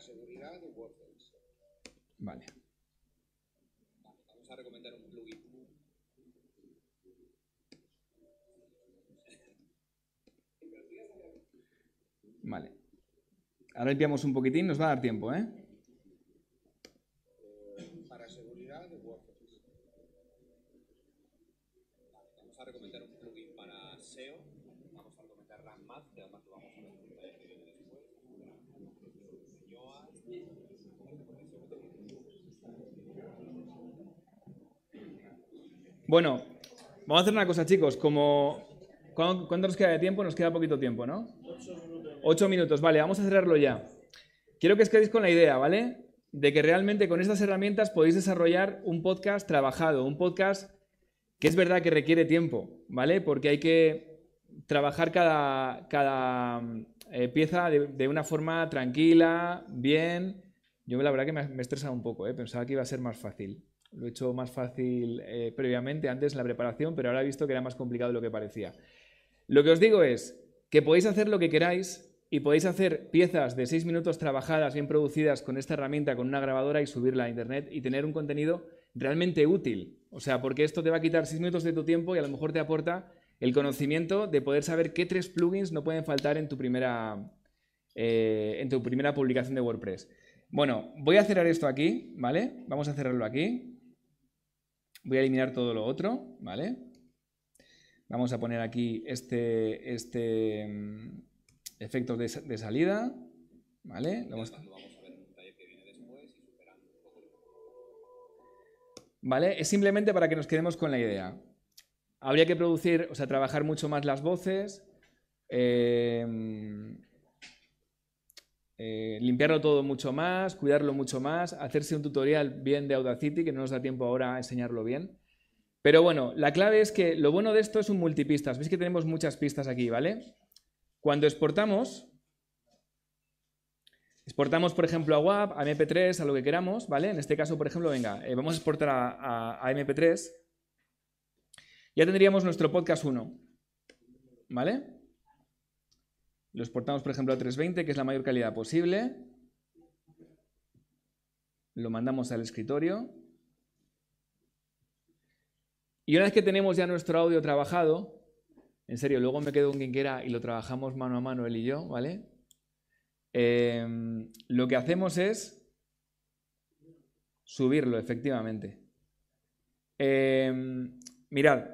seguridad de WordPress. Vale. vale. Vamos a recomendar un plugin. Vale. Ahora limpiamos un poquitín, nos va a dar tiempo, ¿eh? Bueno, vamos a hacer una cosa, chicos. Como, ¿Cuánto nos queda de tiempo? Nos queda poquito tiempo, ¿no? Ocho minutos. Ocho minutos, vale, vamos a cerrarlo ya. Quiero que os quedéis con la idea, ¿vale? De que realmente con estas herramientas podéis desarrollar un podcast trabajado, un podcast que es verdad que requiere tiempo, ¿vale? Porque hay que trabajar cada, eh, pieza de, una forma tranquila, bien. Yo la verdad que me, me he estresado un poco, ¿eh? pensaba que iba a ser más fácil. Lo he hecho más fácil eh, previamente, antes en la preparación, pero ahora he visto que era más complicado de lo que parecía. Lo que os digo es que podéis hacer lo que queráis y podéis hacer piezas de seis minutos trabajadas, bien producidas con esta herramienta, con una grabadora y subirla a internet y tener un contenido realmente útil. O sea, porque esto te va a quitar seis minutos de tu tiempo y a lo mejor te aporta el conocimiento de poder saber qué tres plugins no pueden faltar en tu primera, eh, en tu primera publicación de WordPress. Bueno, voy a cerrar esto aquí, ¿vale? Vamos a cerrarlo aquí. Voy a eliminar todo lo otro, ¿vale? Vamos a poner aquí este, este mm, efecto de, salida, ¿vale? ¿Vale? Es simplemente para que nos quedemos con la idea. Habría que producir, o sea, trabajar mucho más las voces, eh, eh, limpiarlo todo mucho más, cuidarlo mucho más, hacerse un tutorial bien de Audacity, que no nos da tiempo ahora a enseñarlo bien. Pero bueno, la clave es que lo bueno de esto es un multipistas. Veis que tenemos muchas pistas aquí, ¿vale? Cuando exportamos, exportamos, por ejemplo, a WAP, a MP3, a lo que queramos, ¿vale? En este caso, por ejemplo, venga, eh, vamos a exportar a, a MP3. Ya tendríamos nuestro podcast 1, ¿vale? Lo exportamos, por ejemplo, a 320, que es la mayor calidad posible. Lo mandamos al escritorio. Y una vez que tenemos ya nuestro audio trabajado, en serio, luego me quedo un quien y lo trabajamos mano a mano él y yo, ¿vale? Em, lo que hacemos es subirlo, efectivamente. Em, mirad,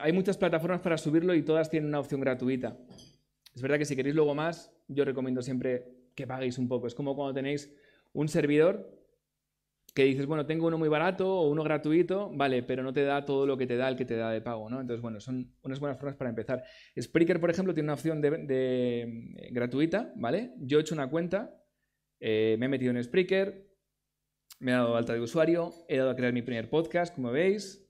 hay muchas plataformas para subirlo y todas tienen una opción gratuita. Es verdad que si queréis luego más, yo recomiendo siempre que paguéis un poco. Es como cuando tenéis un servidor que dices, bueno, tengo uno muy barato o uno gratuito, vale, pero no te da todo lo que te da el que te da de pago, ¿no? Entonces, bueno, son unas buenas formas para empezar. Spreaker, por ejemplo, tiene una opción de, eh, gratuita, ¿vale? Yo he hecho una cuenta, eh, me he metido en Spreaker, me he dado alta de usuario, he dado a crear mi primer podcast, como veis.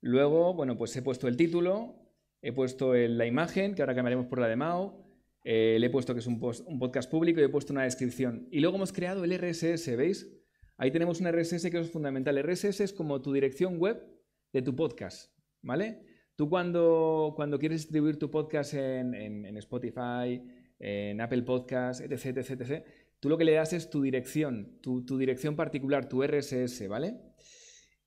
Luego, bueno, pues he puesto el título, he puesto la imagen, que ahora cambiaremos por la de Mao, eh, le he puesto que es un, podcast público y he puesto una descripción. Y luego hemos creado el RSS, ¿veis? Ahí tenemos un RSS que es fundamental. RSS es como tu dirección web de tu podcast, ¿vale? Tú cuando, cuando quieres distribuir tu podcast en, Spotify, en Apple Podcast, etc, etc, tú lo que le das es tu dirección, tu, tu dirección particular, tu RSS, ¿vale?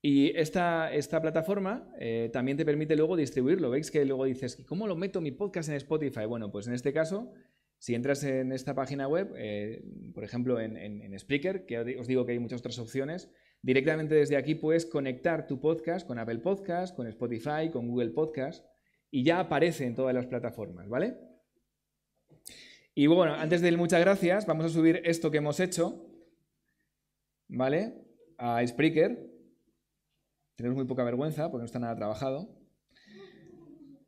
Y esta, plataforma eh, también te permite luego distribuirlo. ¿Veis que luego dices, ¿cómo lo meto mi podcast en Spotify? Bueno, pues en este caso, si entras en esta página web, eh, por ejemplo en, Spreaker, que os digo que hay muchas otras opciones, directamente desde aquí puedes conectar tu podcast con Apple Podcast, con Spotify, con Google Podcast, y ya aparece en todas las plataformas, ¿vale? Y bueno, antes de muchas gracias, vamos a subir esto que hemos hecho, ¿vale? A Spreaker. Tenemos muy poca vergüenza porque no está nada trabajado.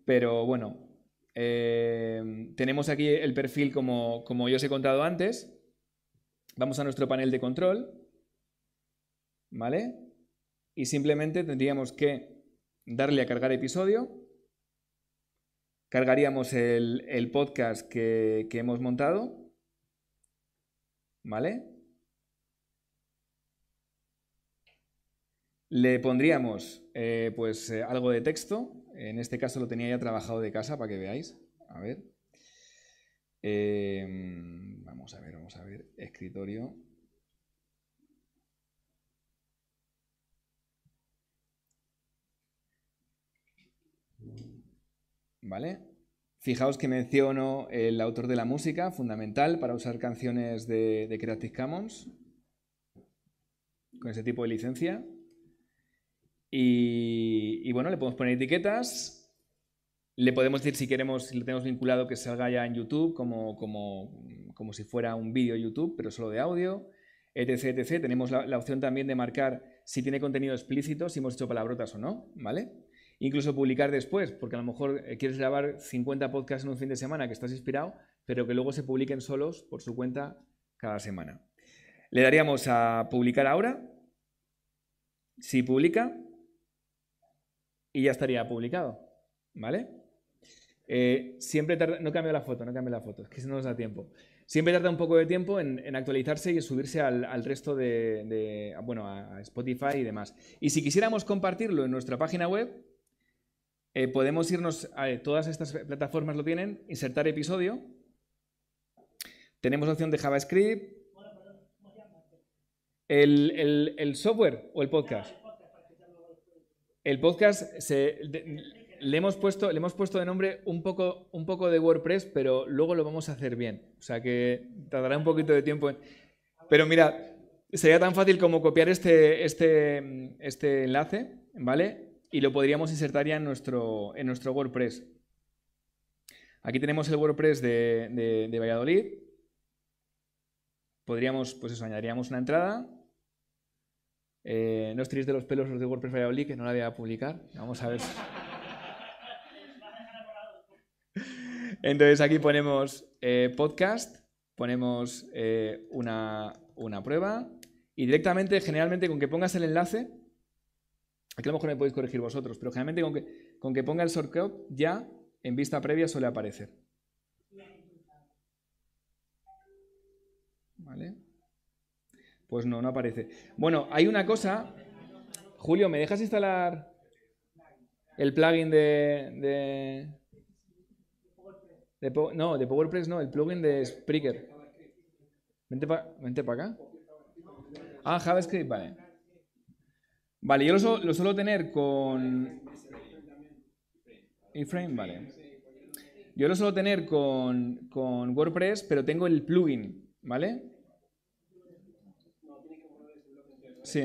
Pero bueno, eh, tenemos aquí el perfil como, yo os he contado antes. Vamos a nuestro panel de control. ¿Vale? Y simplemente tendríamos que darle a cargar episodio. Cargaríamos el, podcast que, que hemos montado. ¿Vale? Le pondríamos eh, pues eh, algo de texto. En este caso lo tenía ya trabajado de casa para que veáis. A ver. Em, vamos a ver, vamos a ver. Escritorio. ¿Vale? Fijaos que menciono el autor de la música, fundamental para usar canciones de Creative Commons, con ese tipo de licencia. Y, bueno, le podemos poner etiquetas, le podemos decir si queremos, si lo tenemos vinculado, que salga ya en YouTube, como, si fuera un vídeo YouTube, pero solo de audio, etc. etc. Tenemos la, opción también de marcar si tiene contenido explícito, si hemos hecho palabrotas o no, ¿vale? Incluso publicar después, porque a lo mejor eh, quieres grabar 50 podcasts en un fin de semana que estás inspirado, pero que luego se publiquen solos por su cuenta cada semana. Le daríamos a publicar ahora. Si publica, y ya estaría publicado, ¿vale? Eh, siempre tarda, no cambio la foto, no cambio la foto, es que no nos da tiempo. Siempre tarda un poco de tiempo en, actualizarse y subirse al, resto de, bueno, a, Spotify y demás. Y si quisiéramos compartirlo en nuestra página web, eh, podemos irnos a todas estas plataformas lo tienen, insertar episodio. Tenemos opción de JavaScript. El, el, el software o el podcast. El podcast se, le, hemos puesto, le hemos puesto de nombre un poco, un poco de WordPress, pero luego lo vamos a hacer bien. O sea que tardará un poquito de tiempo. Pero mira, sería tan fácil como copiar este, este, este enlace, ¿vale? Y lo podríamos insertar ya en nuestro, en nuestro WordPress. Aquí tenemos el WordPress de, Valladolid. Podríamos, pues eso, añadiríamos una entrada eh, no os tiréis de los pelos los de WordPress Variable que no la voy a publicar. Vamos a ver. Entonces aquí ponemos eh, podcast, ponemos eh, una, prueba y directamente, generalmente, con que pongas el enlace, aquí a lo mejor me podéis corregir vosotros, pero generalmente con que, con que ponga el shortcut ya en vista previa suele aparecer. ¿Vale? Pues no, no aparece. Bueno, hay una cosa. Julio, ¿me dejas instalar el plugin de. de, de no, de PowerPress no, el plugin de Spreaker. Vente para acá. Ah, JavaScript, vale. Vale, yo lo, suelo tener con. I-Frame, vale. Yo lo suelo tener con WordPress, pero tengo el plugin, ¿vale? Sí.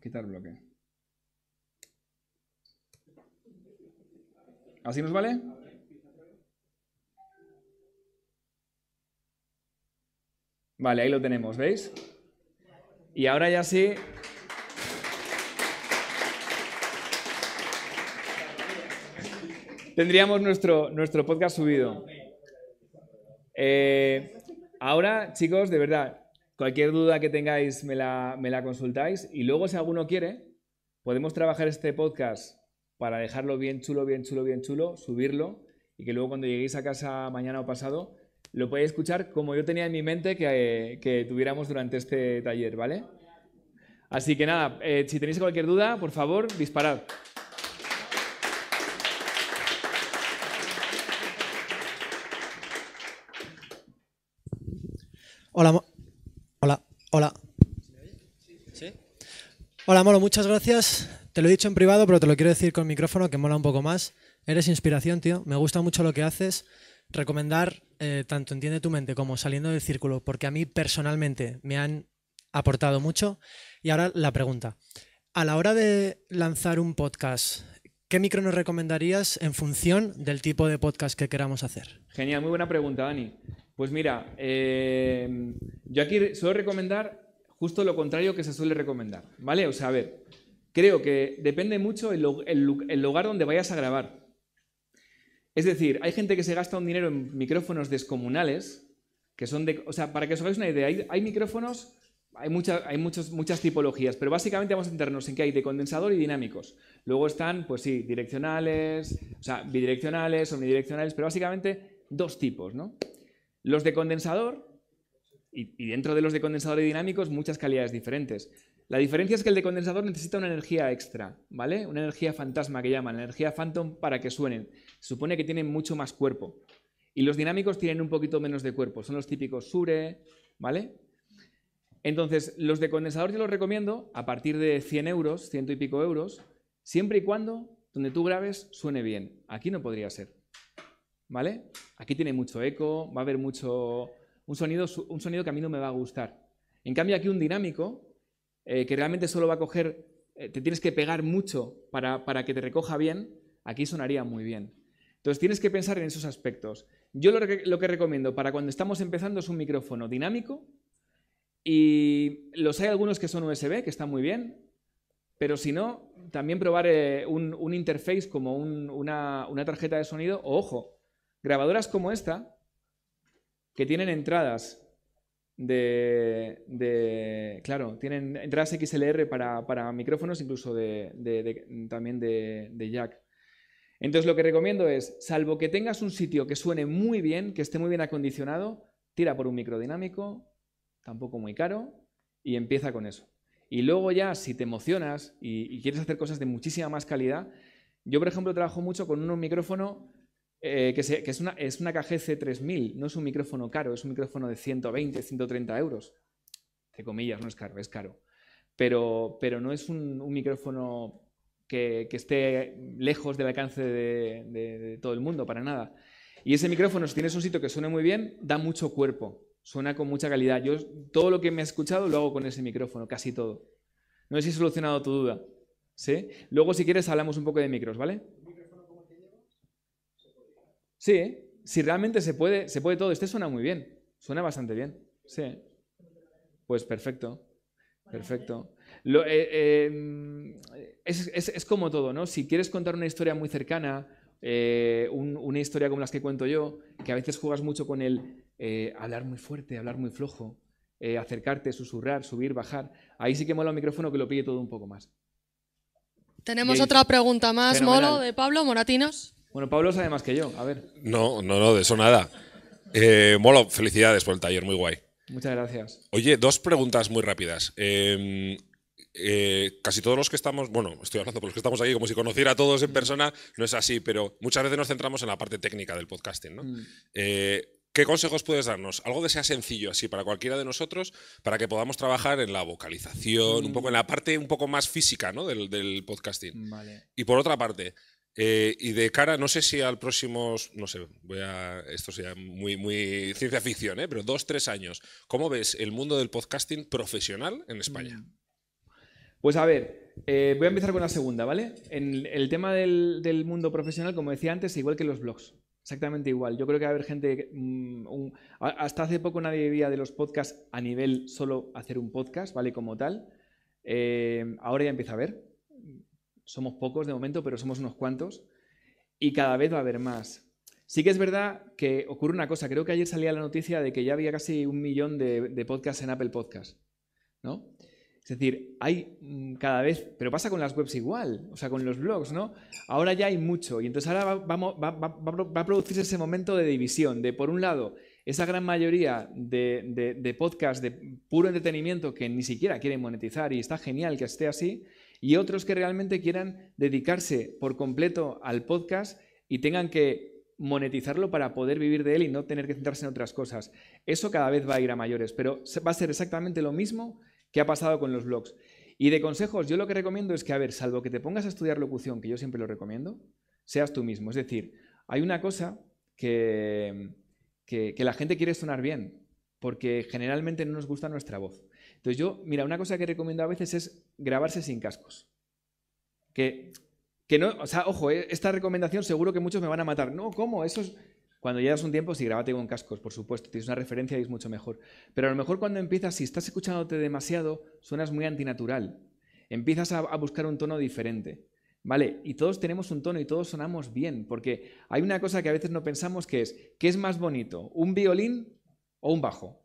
Quitar bloque. ¿Así nos vale? Vale, ahí lo tenemos, ¿veis? Y ahora ya sí... Tendríamos nuestro, nuestro podcast subido. Eh, ahora, chicos, de verdad, Cualquier duda que tengáis me la, me consultáis y luego si alguno quiere, podemos trabajar este podcast para dejarlo bien chulo, bien chulo, bien chulo, subirlo y que luego cuando lleguéis a casa mañana o pasado lo podáis escuchar como yo tenía en mi mente que, tuviéramos durante este taller, ¿vale? Así que nada, eh, si tenéis cualquier duda, por favor, disparad. Hola, Hola, Molo, muchas gracias. Te lo he dicho en privado, pero te lo quiero decir con micrófono, que mola un poco más. Eres inspiración, tío. Me gusta mucho lo que haces. Recomendar eh, tanto Entiende tu mente como Saliendo del Círculo, porque a mí personalmente me han aportado mucho. Y ahora la pregunta. A la hora de lanzar un podcast, ¿Qué micro nos recomendarías en función del tipo de podcast que queramos hacer? Genial, muy buena pregunta, Dani. Pues mira, eh, yo aquí suelo recomendar justo lo contrario que se suele recomendar, ¿vale? O sea, a ver, creo que depende mucho el, lugar donde vayas a grabar. Es decir, hay gente que se gasta un dinero en micrófonos descomunales, que son de... O sea, para que os hagáis una idea, hay, micrófonos, hay, hay muchos, muchas tipologías, pero básicamente vamos a enterarnos en que hay de condensador y dinámicos. Luego están, pues sí, direccionales, o sea, bidireccionales, omnidireccionales, pero básicamente dos tipos, ¿no? Los de condensador y, dentro de los de condensador y dinámicos, muchas calidades diferentes. La diferencia es que el de condensador necesita una energía extra, ¿vale? Una energía fantasma que llaman, energía phantom para que suenen. supone que tienen mucho más cuerpo. Y los dinámicos tienen un poquito menos de cuerpo, son los típicos Sure, ¿vale? Entonces, los de condensador yo los recomiendo a partir de 100 euros, ciento y pico euros, siempre y cuando donde tú grabes suene bien. Aquí no podría ser, ¿vale? Aquí tiene mucho eco, va a haber mucho un sonido, un sonido que a mí no me va a gustar. En cambio, aquí un dinámico, eh, que realmente solo va a coger, eh, te tienes que pegar mucho para, que te recoja bien, aquí sonaría muy bien. Entonces tienes que pensar en esos aspectos. Yo lo que, recomiendo para cuando estamos empezando es un micrófono dinámico y los hay algunos que son USB, que están muy bien, pero si no, también probar eh, un, un, interface como una, una tarjeta de sonido o, ojo, grabadoras como esta, que tienen entradas de, claro, tienen entradas XLR para, para micrófonos, incluso de, también de, jack. Entonces lo que recomiendo es, salvo que tengas un sitio que suene muy bien, que esté muy bien acondicionado, tira por un micro dinámico, tampoco muy caro, y empieza con eso. Y luego ya, si te emocionas y, y quieres hacer cosas de muchísima más calidad, yo por ejemplo trabajo mucho con un micrófono eh, que, es, una, es una KGC 3000, no es un micrófono caro, es un micrófono de 120, 130 euros. de comillas, no es caro, es caro. Pero, pero no es un, micrófono que, esté lejos del alcance de, todo el mundo, para nada. Y ese micrófono, si tienes un sitio que suene muy bien, da mucho cuerpo, suena con mucha calidad. Yo todo lo que me he escuchado lo hago con ese micrófono, casi todo. No sé si he solucionado tu duda. ¿sí? Luego, si quieres, hablamos un poco de micros, ¿vale? Sí, si realmente se puede, se puede todo. Este suena muy bien, suena bastante bien. Sí. Pues perfecto, perfecto. Eh, em, es, como todo, ¿no? Si quieres contar una historia muy cercana, eh, una historia como las que cuento yo, que a veces juegas mucho con el eh, hablar muy fuerte, hablar muy flojo, acercarte, susurrar, subir, bajar, ahí sí que mola el micrófono que lo pille todo un poco más. Tenemos otra pregunta más, Molo, de Pablo Moratinos. Bueno, Pablo sabe más que yo, a ver. No, no, no, de eso nada. Eh, Molo, felicidades por el taller, muy guay. Muchas gracias. Oye, dos preguntas muy rápidas. Em, eh, casi todos los que estamos, bueno, estoy hablando por los que estamos aquí como si conociera a todos en mm. persona, no es así, pero muchas veces nos centramos en la parte técnica del podcasting, ¿no? Mm. Eh, ¿Qué consejos puedes darnos? Algo que sea sencillo así para cualquiera de nosotros, para que podamos trabajar en la vocalización, un poco mm. en la parte un poco más física ¿no? del, del, podcasting. Vale. Y por otra parte, eh, y de cara, no sé si al próximo, no sé, voy a, esto sea muy, ciencia ficción, ¿eh? pero dos, tres años, ¿cómo ves el mundo del podcasting profesional en España? Mm. Pues a ver, eh, voy a empezar con la segunda, ¿vale? En el tema del, mundo profesional, como decía antes, igual que los blogs, exactamente igual. Yo creo que va a haber gente, mm, hasta hace poco nadie vivía de los podcasts a nivel solo hacer un podcast, ¿vale? Como tal. Eh, ahora ya empieza a ver, somos pocos de momento, pero somos unos cuantos. Y cada vez va a haber más. Sí que es verdad que ocurre una cosa. Creo que ayer salía la noticia de que ya había casi un millón de, podcasts en Apple Podcasts. ¿no? Es decir, hay mm, cada vez, pero pasa con las webs igual, o sea, con los blogs, ¿no? Ahora ya hay mucho y entonces ahora va, va, a producirse ese momento de división, de por un lado, esa gran mayoría de, de podcasts de puro entretenimiento que ni siquiera quieren monetizar y está genial que esté así, y otros que realmente quieran dedicarse por completo al podcast y tengan que monetizarlo para poder vivir de él y no tener que centrarse en otras cosas. Eso cada vez va a ir a mayores, pero va a ser exactamente lo mismo que ha pasado con los blogs. Y de consejos, yo lo que recomiendo es que, a ver, salvo que te pongas a estudiar locución, que yo siempre lo recomiendo, seas tú mismo. Es decir, hay una cosa que, la gente quiere sonar bien, porque generalmente no nos gusta nuestra voz. Entonces yo, mira, una cosa que recomiendo a veces es grabarse sin cascos. Que, no, o sea, ojo, eh, esta recomendación seguro que muchos me van a matar. No, ¿cómo? Eso es... Cuando llevas un tiempo, sí, grábate con cascos, por supuesto, tienes una referencia y es mucho mejor. Pero a lo mejor cuando empiezas, si estás escuchándote demasiado, suenas muy antinatural. Empiezas a buscar un tono diferente. ¿Vale? Y todos tenemos un tono y todos sonamos bien, porque hay una cosa que a veces no pensamos que es, ¿qué es más bonito? ¿Un violín o un bajo?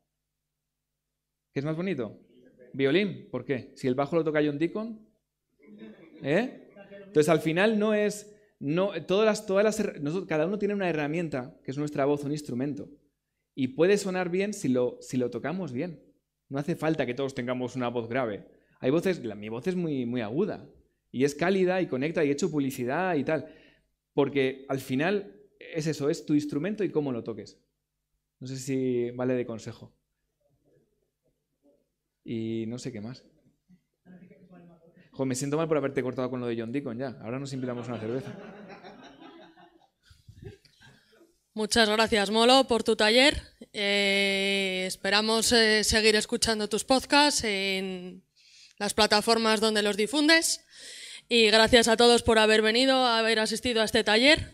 ¿Qué es más bonito? violín, ¿por qué? Si el bajo lo toca John Deacon. ¿Eh? Entonces al final no es... No, todas todas las, cada uno tiene una herramienta, que es nuestra voz, un instrumento. Y puede sonar bien si lo, si lo tocamos bien. No hace falta que todos tengamos una voz grave. Hay voces, mi voz es muy, muy aguda y es cálida y conecta y he hecho publicidad y tal. Porque al final es eso, es tu instrumento y cómo lo toques. No sé si vale de consejo y no sé qué más. Jo, me siento mal por haberte cortado con lo de John Deacon ya. Ahora nos invitamos una cerveza. Muchas gracias, Molo, por tu taller. Eh, esperamos eh, seguir escuchando tus podcasts en las plataformas donde los difundes. Y gracias a todos por haber venido, haber asistido a este taller.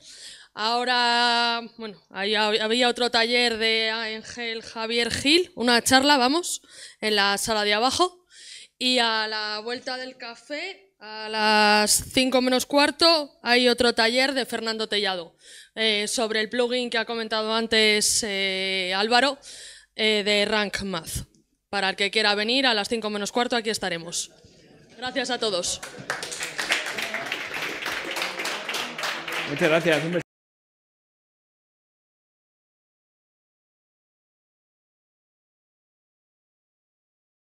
Ahora, bueno, había otro taller de Ángel Javier Gil, una charla, vamos, en la sala de abajo. Y a la vuelta del café, a las cinco menos cuarto, hay otro taller de Fernando Tellado eh, sobre el plugin que ha comentado antes eh, Álvaro eh, de Rank Math. Para el que quiera venir, a las cinco menos cuarto aquí estaremos. Gracias a todos. Muchas gracias.